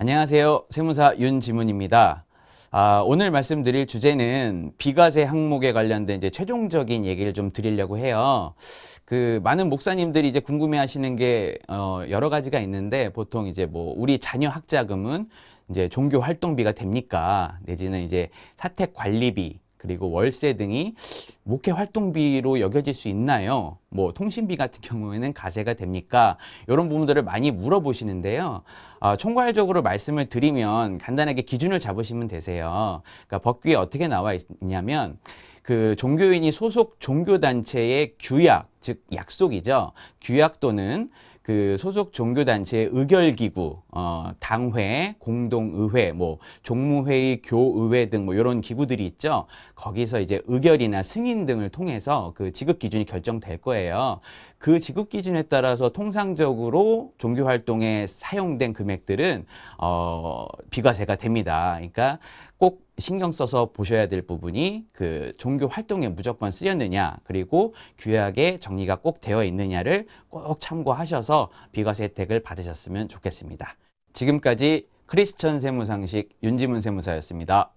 안녕하세요. 세무사 윤지문입니다. 아, 오늘 말씀드릴 주제는 비과세 항목에 관련된 이제 최종적인 얘기를 좀 드리려고 해요. 그 많은 목사님들이 이제 궁금해 하시는 게 어, 여러 가지가 있는데 보통 이제 뭐 우리 자녀 학자금은 이제 종교 활동비가 됩니까? 내지는 이제 사택 관리비 그리고 월세 등이 목회 활동비로 여겨질 수 있나요? 뭐 통신비 같은 경우에는 가세가 됩니까? 이런 부분들을 많이 물어보시는데요. 어, 총괄적으로 말씀을 드리면 간단하게 기준을 잡으시면 되세요. 그러니까 법규에 어떻게 나와 있냐면 그 종교인이 소속 종교단체의 규약, 즉 약속이죠. 규약 또는 그 소속 종교 단체의 의결 기구, 어, 당회, 공동의회, 뭐 종무회의, 교의회 등 뭐요런 기구들이 있죠. 거기서 이제 의결이나 승인 등을 통해서 그 지급 기준이 결정될 거예요. 그 지급 기준에 따라서 통상적으로 종교 활동에 사용된 금액들은 어, 비과세가 됩니다. 그러니까 꼭 신경 써서 보셔야 될 부분이 그 종교 활동에 무조건 쓰였느냐 그리고 규약에 정리가 꼭 되어 있느냐를 꼭 참고하셔서 비과세 혜택을 받으셨으면 좋겠습니다. 지금까지 크리스천 세무상식 윤지문 세무사였습니다.